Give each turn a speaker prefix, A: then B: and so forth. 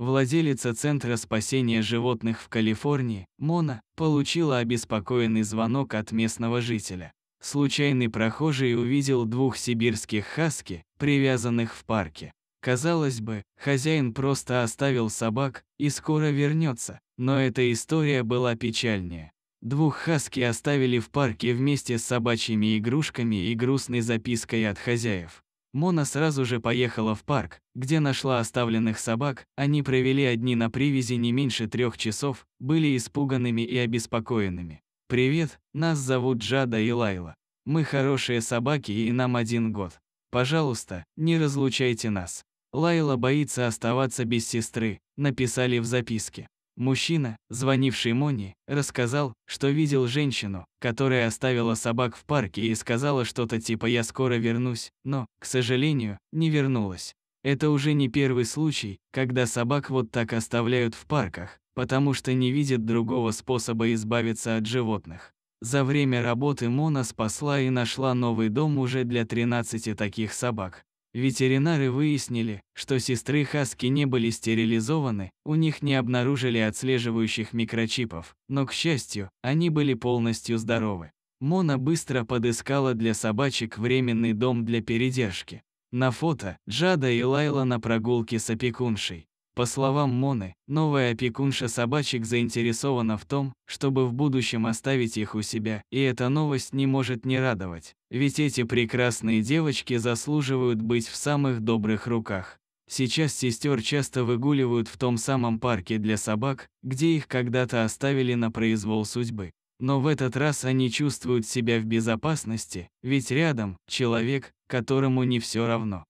A: Владелица Центра спасения животных в Калифорнии, Мона, получила обеспокоенный звонок от местного жителя. Случайный прохожий увидел двух сибирских хаски, привязанных в парке. Казалось бы, хозяин просто оставил собак и скоро вернется, но эта история была печальнее. Двух хаски оставили в парке вместе с собачьими игрушками и грустной запиской от хозяев. Мона сразу же поехала в парк, где нашла оставленных собак, они провели одни на привязи не меньше трех часов, были испуганными и обеспокоенными. «Привет, нас зовут Джада и Лайла. Мы хорошие собаки и нам один год. Пожалуйста, не разлучайте нас». Лайла боится оставаться без сестры, написали в записке. Мужчина, звонивший Мони, рассказал, что видел женщину, которая оставила собак в парке и сказала что-то типа «я скоро вернусь», но, к сожалению, не вернулась. Это уже не первый случай, когда собак вот так оставляют в парках, потому что не видят другого способа избавиться от животных. За время работы Мона спасла и нашла новый дом уже для 13 таких собак. Ветеринары выяснили, что сестры Хаски не были стерилизованы, у них не обнаружили отслеживающих микрочипов, но, к счастью, они были полностью здоровы. Мона быстро подыскала для собачек временный дом для передержки. На фото Джада и Лайла на прогулке с опекуншей. По словам Моны, новая опекунша собачек заинтересована в том, чтобы в будущем оставить их у себя, и эта новость не может не радовать, ведь эти прекрасные девочки заслуживают быть в самых добрых руках. Сейчас сестер часто выгуливают в том самом парке для собак, где их когда-то оставили на произвол судьбы. Но в этот раз они чувствуют себя в безопасности, ведь рядом человек, которому не все равно.